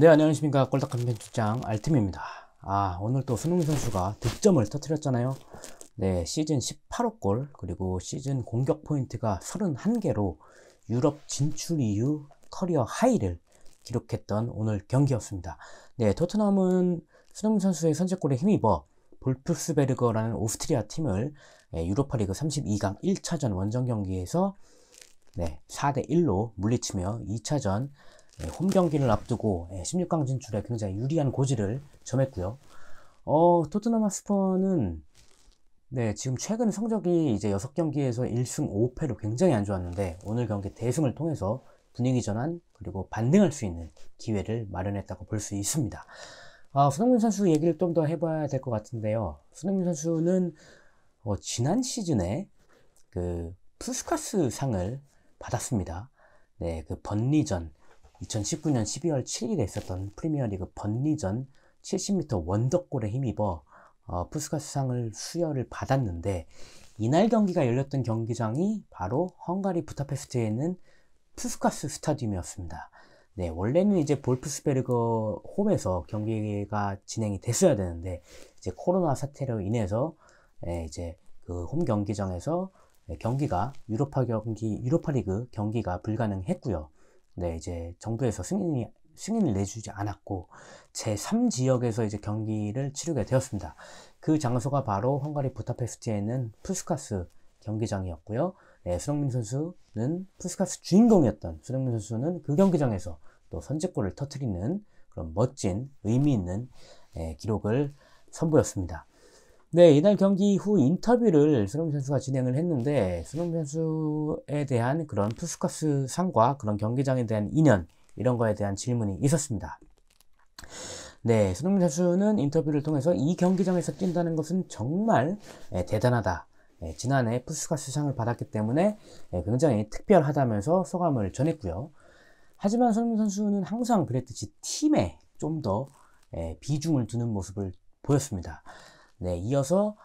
네 안녕하십니까 꼴딱 한편주장 알팀입니다 아 오늘 또 손흥민 선수가 득점을 터뜨렸잖아요 네 시즌 18호 골 그리고 시즌 공격 포인트가 31개로 유럽 진출 이후 커리어 하이를 기록했던 오늘 경기였습니다 네 토트넘은 손흥민 선수의 선제골에 힘입어 볼프스베르거라는 오스트리아 팀을 네, 유로파리그 32강 1차전 원정 경기에서 네, 4대1로 물리치며 2차전 예, 홈 경기를 앞두고 16강 예, 진출에 굉장히 유리한 고지를 점했고요. 어, 토트넘 하스퍼는 네, 지금 최근 성적이 이제 6경기에서 1승 5패로 굉장히 안 좋았는데 오늘 경기 대승을 통해서 분위기 전환 그리고 반등할 수 있는 기회를 마련했다고 볼 수 있습니다. 아, 손흥민 선수 얘기를 좀 더 해봐야 될 것 같은데요. 손흥민 선수는 어, 지난 시즌에 그 푸스카스 상을 받았습니다. 네, 그 번리전 2019년 12월 7일에 있었던 프리미어리그 번리전 70m 원더골에 힘입어 어, 푸스카스상을 수여를 받았는데 이날 경기가 열렸던 경기장이 바로 헝가리 부타페스트에 있는 푸스카스 스타디움이었습니다. 네, 원래는 이제 볼프스베르그 홈에서 경기가 진행이 됐어야 되는데 이제 코로나 사태로 인해서 예, 이제 그 홈 경기장에서 경기가 유로파 경기 유로파리그 경기가 불가능했고요. 네, 이제 정부에서 승인이 승인을 내주지 않았고 제3지역에서 이제 경기를 치르게 되었습니다. 그 장소가 바로 헝가리 부타페스트에 있는 푸스카스 경기장이었고요. 네, 수동민 선수는 푸스카스 주인공이었던 수동민 선수는 그 경기장에서 또 선제골을 터뜨리는 그런 멋진 의미 있는 예, 기록을 선보였습니다. 네, 이날 경기 후 인터뷰를 손흥 선수가 진행을 했는데 손흥 선수에 대한 그런 푸스카스 상과 그런 경기장에 대한 인연 이런 거에 대한 질문이 있었습니다. 네, 손흥 선수는 인터뷰를 통해서 이 경기장에서 뛴다는 것은 정말 예, 대단하다. 예, 지난해 푸스카스 상을 받았기 때문에 예, 굉장히 특별하다면서 소감을 전했고요. 하지만 손흥 선수는 항상 그랬듯이 팀에 좀 더 비중을 두는 모습을 보였습니다. 네, 이어서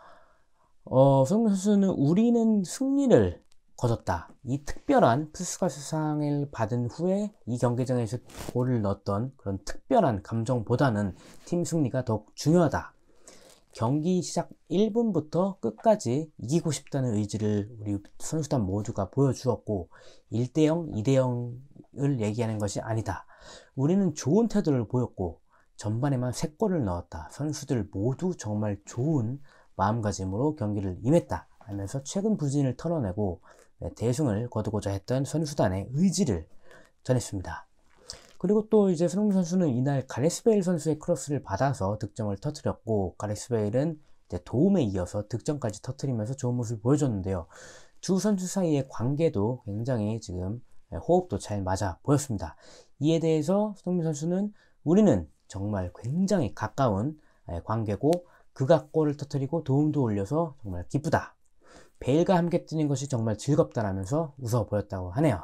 어, 송민 선수는 우리는 승리를 거뒀다. 이 특별한 푸스카 수상을 받은 후에 이 경기장에서 골을 넣었던 그런 특별한 감정보다는 팀 승리가 더욱 중요하다. 경기 시작 1분부터 끝까지 이기고 싶다는 의지를 우리 선수단 모두가 보여주었고 1대0, 2대0을 얘기하는 것이 아니다. 우리는 좋은 태도를 보였고 전반에만 3골을 넣었다. 선수들 모두 정말 좋은 마음가짐으로 경기를 임했다. 하면서 최근 부진을 털어내고 네, 대승을 거두고자 했던 선수단의 의지를 전했습니다. 그리고 또 이제 손흥민 선수는 이날 가레스베일 선수의 크로스를 받아서 득점을 터뜨렸고 가레스베일은 이제 도움에 이어서 득점까지 터뜨리면서 좋은 모습을 보여줬는데요. 두 선수 사이의 관계도 굉장히 지금 네, 호흡도 잘 맞아 보였습니다. 이에 대해서 손흥민 선수는 우리는 정말 굉장히 가까운 예, 관계고 그가 골을 터뜨리고 도움도 올려서 정말 기쁘다. 베일과 함께 뛰는 것이 정말 즐겁다라면서 웃어 보였다고 하네요.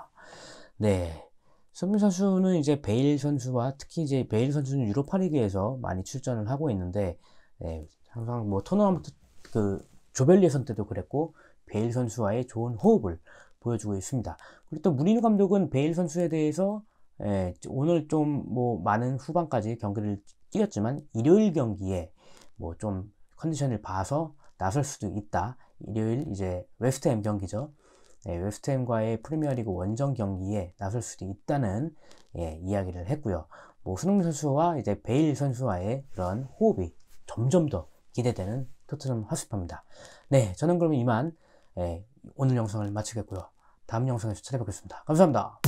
네. 손민 선수는 이제 베일 선수와 특히 이제 베일 선수는 유로파 리그에서 많이 출전을 하고 있는데 네, 항상 뭐 토너먼트 그 조별 예선 때도 그랬고 베일 선수와의 좋은 호흡을 보여주고 있습니다. 그리고 또 무리뉴 감독은 베일 선수에 대해서 예, 오늘 좀 뭐 많은 후반까지 경기를 뛰었지만 일요일 경기에 뭐 좀 컨디션을 봐서 나설 수도 있다. 일요일 이제 웨스트햄 경기죠. 예, 웨스트햄과의 프리미어리그 원정 경기에 나설 수도 있다는 예, 이야기를 했고요. 뭐 손흥민 선수와 이제 베일 선수와의 그런 호흡이 점점 더 기대되는 토트넘 하스파입니다. 네, 저는 그러면 이만 예, 오늘 영상을 마치겠고요. 다음 영상에서 찾아뵙겠습니다. 감사합니다.